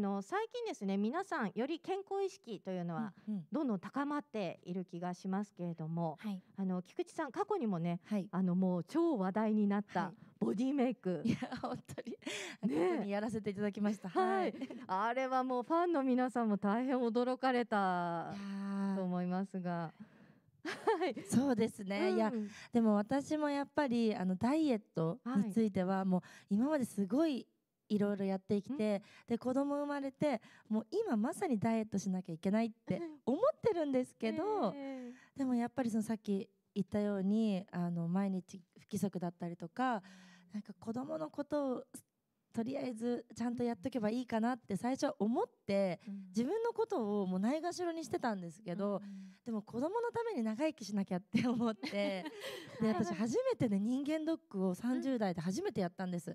の最近ですね皆さんより健康意識というのはどんどん高まっている気がしますけれども、うんあの菊池さん過去にもね、はい、あのもう超話題になったボディメイク、はい、いや本当に、ね、にやらせていただきました、はい、あれはもうファンの皆さんも大変驚かれたと思いますが。はい、そうですね、うん、いやでも私もやっぱりあのダイエットについてはもう今まですごいいろいろやってきて、で子供生まれてもう今まさにダイエットしなきゃいけないって思ってるんですけど、でもやっぱりそのさっき言ったようにあの毎日不規則だったりとか。なんか子供のことをとりあえずちゃんとやっとけばいいかなって最初は思って、自分のことをもうないがしろにしてたんですけど、でも子供のために長生きしなきゃって思って で私初めてね人間ドックを30代で初めてやったんです。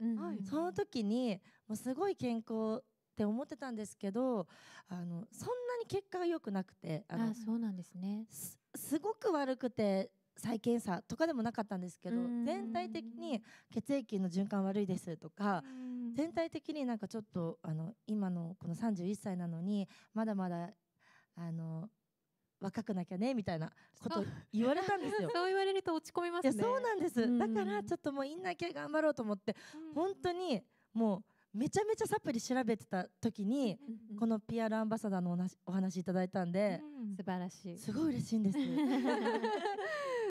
その時にもうすごい健康って思ってたんですけどあのそんなに結果が良くなくてあのそうなんですねすごく悪くて再検査とかでもなかったんですけど全体的に血液の循環悪いですとか全体的になんかちょっとあの今のこの31歳なのにまだまだあの若くなきゃねみたいなこと言われたんですよ そう言われると落ち込みますねそうなんですだからちょっともうインナー系頑張ろうと思って本当にもうめちゃめちゃサプリ調べてた時に、この PR アンバサダーのお話お話いただいたんで、ん、素晴らしいすごい嬉しいんです